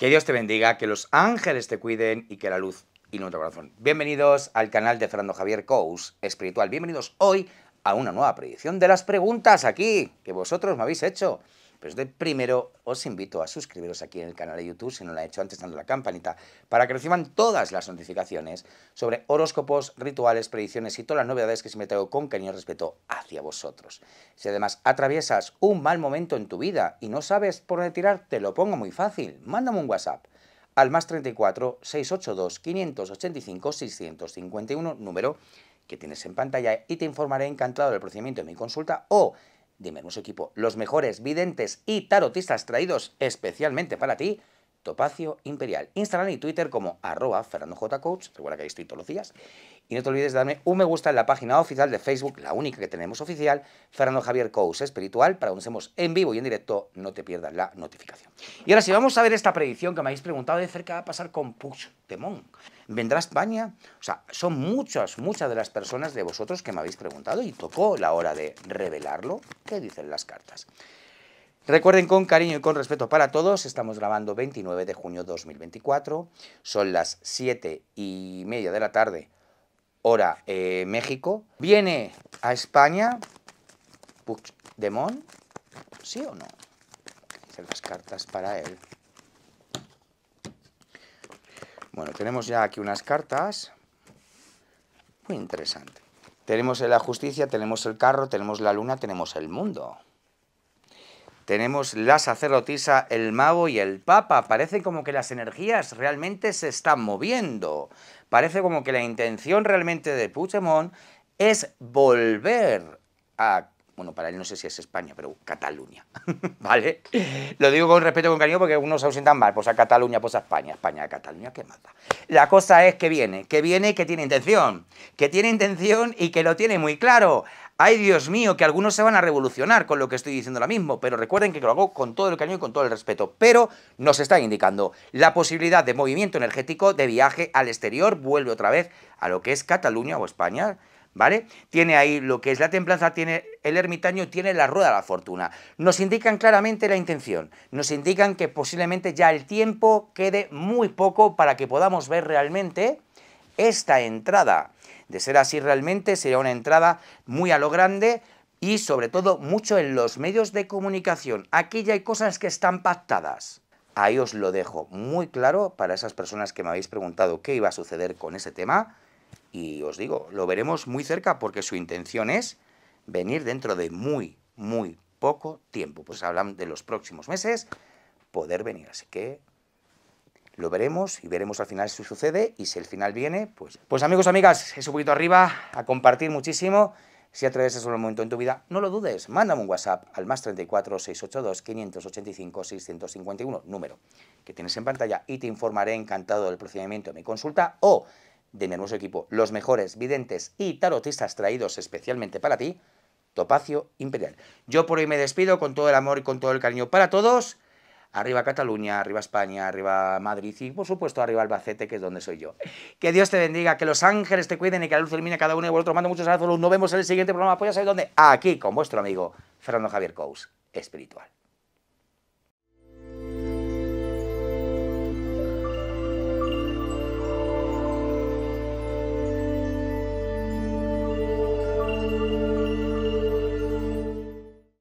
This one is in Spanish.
Que Dios te bendiga, que los ángeles te cuiden y que la luz inunda tu corazón. Bienvenidos al canal de Fernando Javier Cous Espiritual. Bienvenidos hoy a una nueva predicción de las preguntas aquí que vosotros me habéis hecho. Pero de primero os invito a suscribiros aquí en el canal de YouTube, si no lo ha hecho antes, dando la campanita, para que reciban todas las notificaciones sobre horóscopos, rituales, predicciones y todas las novedades que siempre traigo con cariño y respeto hacia vosotros. Si además atraviesas un mal momento en tu vida y no sabes por dónde tirar, te lo pongo muy fácil. Mándame un WhatsApp al más 34 682 585 651, número que tienes en pantalla, y te informaré encantado del procedimiento de mi consulta o de hermoso Equipo, los mejores videntes y tarotistas traídos especialmente para ti, Topacio Imperial. Instagram y Twitter como arroba coach recuerda que ahí estoy todos los días, y no te olvides de darme un me gusta en la página oficial de Facebook, la única que tenemos oficial, Fernando Javier Cous Espiritual, para donde estemos en vivo y en directo, no te pierdas la notificación. Y ahora sí, vamos a ver esta predicción que me habéis preguntado de cerca va a pasar con Puigdemont. ¿Vendrá a España? O sea, son muchas, muchas de las personas de vosotros que me habéis preguntado y tocó la hora de revelarlo. ¿Qué dicen las cartas? Recuerden con cariño y con respeto para todos, estamos grabando 29 de junio 2024, son las 7 y media de la tarde ahora eh, México. Viene a España demon, ¿sí o no? las cartas para él. Bueno, tenemos ya aquí unas cartas. Muy interesante. Tenemos la justicia, tenemos el carro, tenemos la luna, tenemos el mundo. Tenemos la sacerdotisa, el mago y el papa. Parece como que las energías realmente se están moviendo parece como que la intención realmente de Puigdemont es volver a bueno, para él no sé si es España, pero Cataluña, ¿vale? Lo digo con respeto, con cariño, porque unos se sientan mal, pues a Cataluña, pues a España, España, a Cataluña, ¿qué mata? La cosa es que viene, que viene y que tiene intención, que tiene intención y que lo tiene muy claro. Ay, Dios mío, que algunos se van a revolucionar con lo que estoy diciendo ahora mismo, pero recuerden que lo hago con todo el cariño y con todo el respeto. Pero nos están indicando la posibilidad de movimiento energético de viaje al exterior, vuelve otra vez a lo que es Cataluña o España, ¿vale? Tiene ahí lo que es la templanza, tiene el ermitaño, tiene la rueda de la fortuna. Nos indican claramente la intención, nos indican que posiblemente ya el tiempo quede muy poco para que podamos ver realmente esta entrada de ser así realmente sería una entrada muy a lo grande y sobre todo mucho en los medios de comunicación. Aquí ya hay cosas que están pactadas. Ahí os lo dejo muy claro para esas personas que me habéis preguntado qué iba a suceder con ese tema. Y os digo, lo veremos muy cerca porque su intención es venir dentro de muy, muy poco tiempo. Pues hablan de los próximos meses poder venir. Así que lo veremos y veremos al final si sucede y si el final viene, pues... Pues amigos, amigas, es un poquito arriba, a compartir muchísimo. Si atreves a un momento en tu vida, no lo dudes, mándame un WhatsApp al más 34 682 585 651, número que tienes en pantalla, y te informaré encantado del procedimiento de mi consulta o de mi hermoso equipo, los mejores videntes y tarotistas traídos especialmente para ti, Topacio Imperial. Yo por hoy me despido con todo el amor y con todo el cariño para todos arriba Cataluña, arriba España, arriba Madrid y por supuesto arriba Albacete, que es donde soy yo. Que Dios te bendiga, que los ángeles te cuiden y que la luz ilumine a cada uno de vosotros. Mando muchos abrazos, nos vemos en el siguiente programa. Pues ya ¿sabes dónde? Aquí, con vuestro amigo Fernando Javier Cous, espiritual.